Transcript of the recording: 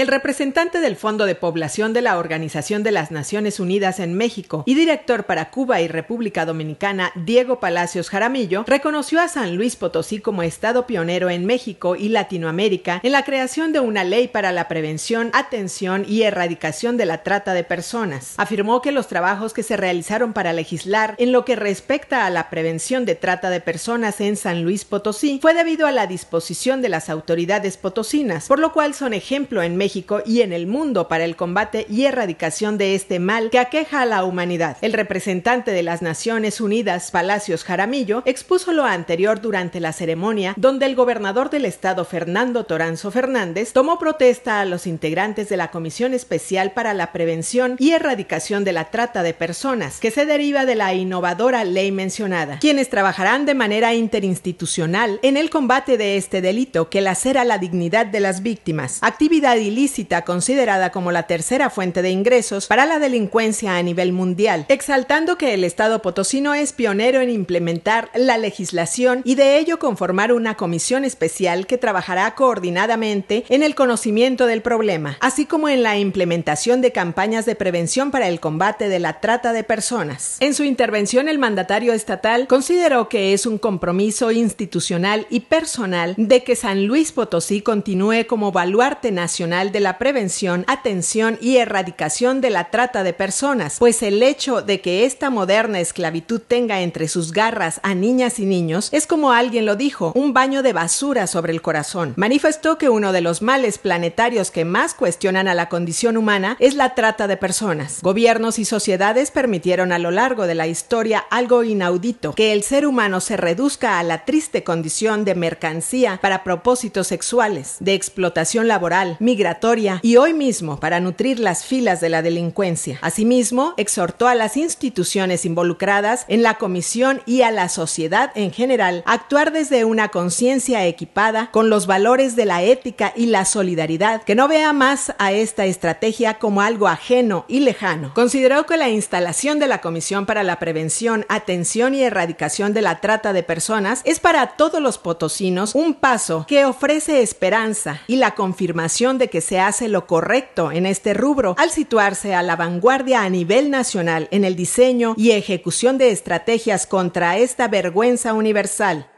El representante del Fondo de Población de la Organización de las Naciones Unidas en México y director para Cuba y República Dominicana, Diego Palacios Jaramillo, reconoció a San Luis Potosí como Estado pionero en México y Latinoamérica en la creación de una ley para la prevención, atención y erradicación de la trata de personas. Afirmó que los trabajos que se realizaron para legislar en lo que respecta a la prevención de trata de personas en San Luis Potosí fue debido a la disposición de las autoridades potosinas, por lo cual son ejemplo en México y en el mundo para el combate y erradicación de este mal que aqueja a la humanidad. El representante de las Naciones Unidas, Palacios Jaramillo, expuso lo anterior durante la ceremonia donde el gobernador del estado, Fernando Toranzo Fernández, tomó protesta a los integrantes de la Comisión Especial para la Prevención y Erradicación de la Trata de Personas, que se deriva de la innovadora ley mencionada, quienes trabajarán de manera interinstitucional en el combate de este delito que lacera la dignidad de las víctimas. Actividad considerada como la tercera fuente de ingresos para la delincuencia a nivel mundial, exaltando que el Estado potosino es pionero en implementar la legislación y de ello conformar una comisión especial que trabajará coordinadamente en el conocimiento del problema, así como en la implementación de campañas de prevención para el combate de la trata de personas. En su intervención, el mandatario estatal consideró que es un compromiso institucional y personal de que San Luis Potosí continúe como baluarte nacional de la Prevención, Atención y Erradicación de la Trata de Personas, pues el hecho de que esta moderna esclavitud tenga entre sus garras a niñas y niños es como alguien lo dijo, un baño de basura sobre el corazón. Manifestó que uno de los males planetarios que más cuestionan a la condición humana es la trata de personas. Gobiernos y sociedades permitieron a lo largo de la historia algo inaudito, que el ser humano se reduzca a la triste condición de mercancía para propósitos sexuales, de explotación laboral, migración, y hoy mismo para nutrir las filas de la delincuencia. Asimismo, exhortó a las instituciones involucradas en la comisión y a la sociedad en general a actuar desde una conciencia equipada con los valores de la ética y la solidaridad, que no vea más a esta estrategia como algo ajeno y lejano. Consideró que la instalación de la Comisión para la Prevención, Atención y Erradicación de la Trata de Personas es para todos los potosinos un paso que ofrece esperanza y la confirmación de que se hace lo correcto en este rubro al situarse a la vanguardia a nivel nacional en el diseño y ejecución de estrategias contra esta vergüenza universal.